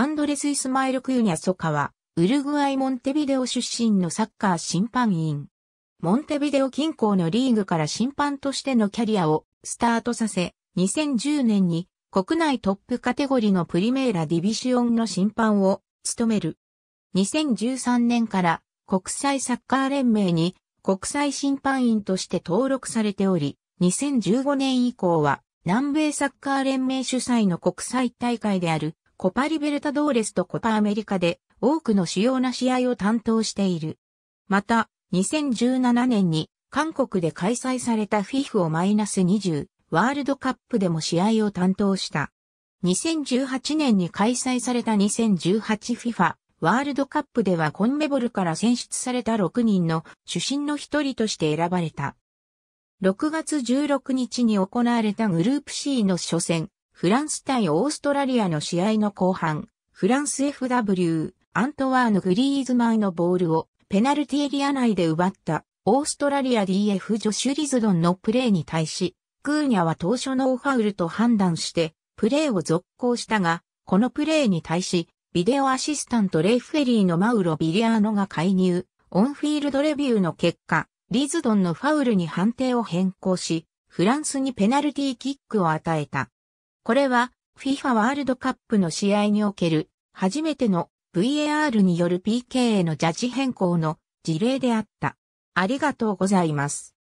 アンドレス・イスマイル・クーニャ・ソカは、ウルグアイ・モンテビデオ出身のサッカー審判員。モンテビデオ近郊のリーグから審判としてのキャリアをスタートさせ、2010年に国内トップカテゴリのプリメーラ・ディビシオンの審判を務める。2013年から国際サッカー連盟に国際審判員として登録されており、2015年以降は南米サッカー連盟主催の国際大会であるコパリベルタドーレスとコパアメリカで多くの主要な試合を担当している。また、2017年に韓国で開催された f i f ス2 0ワールドカップでも試合を担当した。2018年に開催された 2018FIFA ワールドカップではコンメボルから選出された6人の主審の一人として選ばれた。6月16日に行われたグループ C の初戦、フランス対オーストラリアの試合の後半、フランス FW、アントワーヌ・グリーズマンのボールをペナルティエリア内で奪ったオーストラリア DF ジョシュ・リズドンのプレーに対し、クーニャは当初ノーファウルと判断してプレーを続行したが、このプレーに対し、ビデオアシスタントレイフェリーのマウロ・ビリアーノが介入、オンフィールドレビューの結果、リズドンのファウルに判定を変更し、フランスにペナルティーキックを与えた。これは FIFA ワールドカップの試合における初めての VAR による PK へのジャッジ変更の事例であった。ありがとうございます。